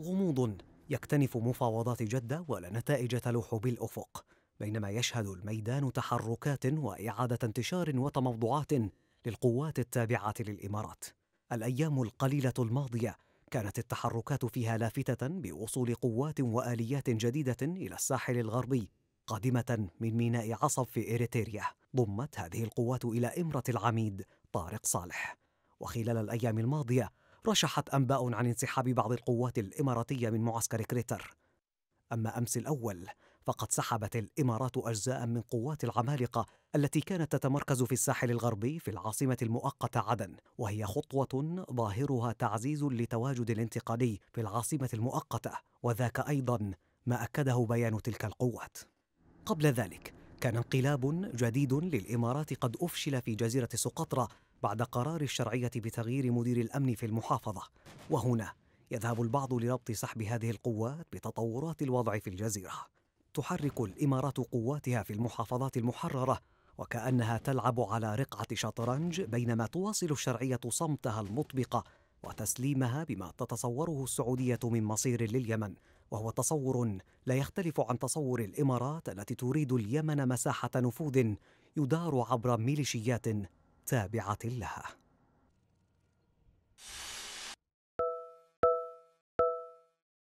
غموض يكتنف مفاوضات جدة ولا نتائج تلوح بالأفق بينما يشهد الميدان تحركات وإعادة انتشار وتموضعات للقوات التابعة للإمارات الأيام القليلة الماضية كانت التحركات فيها لافتة بوصول قوات وآليات جديدة إلى الساحل الغربي قادمة من ميناء عصب في إريتريا ضمت هذه القوات إلى إمرة العميد طارق صالح وخلال الأيام الماضية رشحت أنباء عن انسحاب بعض القوات الإماراتية من معسكر كريتر أما أمس الأول فقد سحبت الإمارات أجزاء من قوات العمالقة التي كانت تتمركز في الساحل الغربي في العاصمة المؤقتة عدن وهي خطوة ظاهرها تعزيز لتواجد الانتقالي في العاصمة المؤقتة وذاك أيضا ما أكده بيان تلك القوات قبل ذلك كان انقلاب جديد للإمارات قد أفشل في جزيرة سقطرة بعد قرار الشرعية بتغيير مدير الأمن في المحافظة وهنا يذهب البعض لربط سحب هذه القوات بتطورات الوضع في الجزيرة تحرك الإمارات قواتها في المحافظات المحررة وكأنها تلعب على رقعة شطرنج بينما تواصل الشرعية صمتها المطبقة وتسليمها بما تتصوره السعودية من مصير لليمن وهو تصور لا يختلف عن تصور الإمارات التي تريد اليمن مساحة نفوذ يدار عبر ميليشيات تابعة لها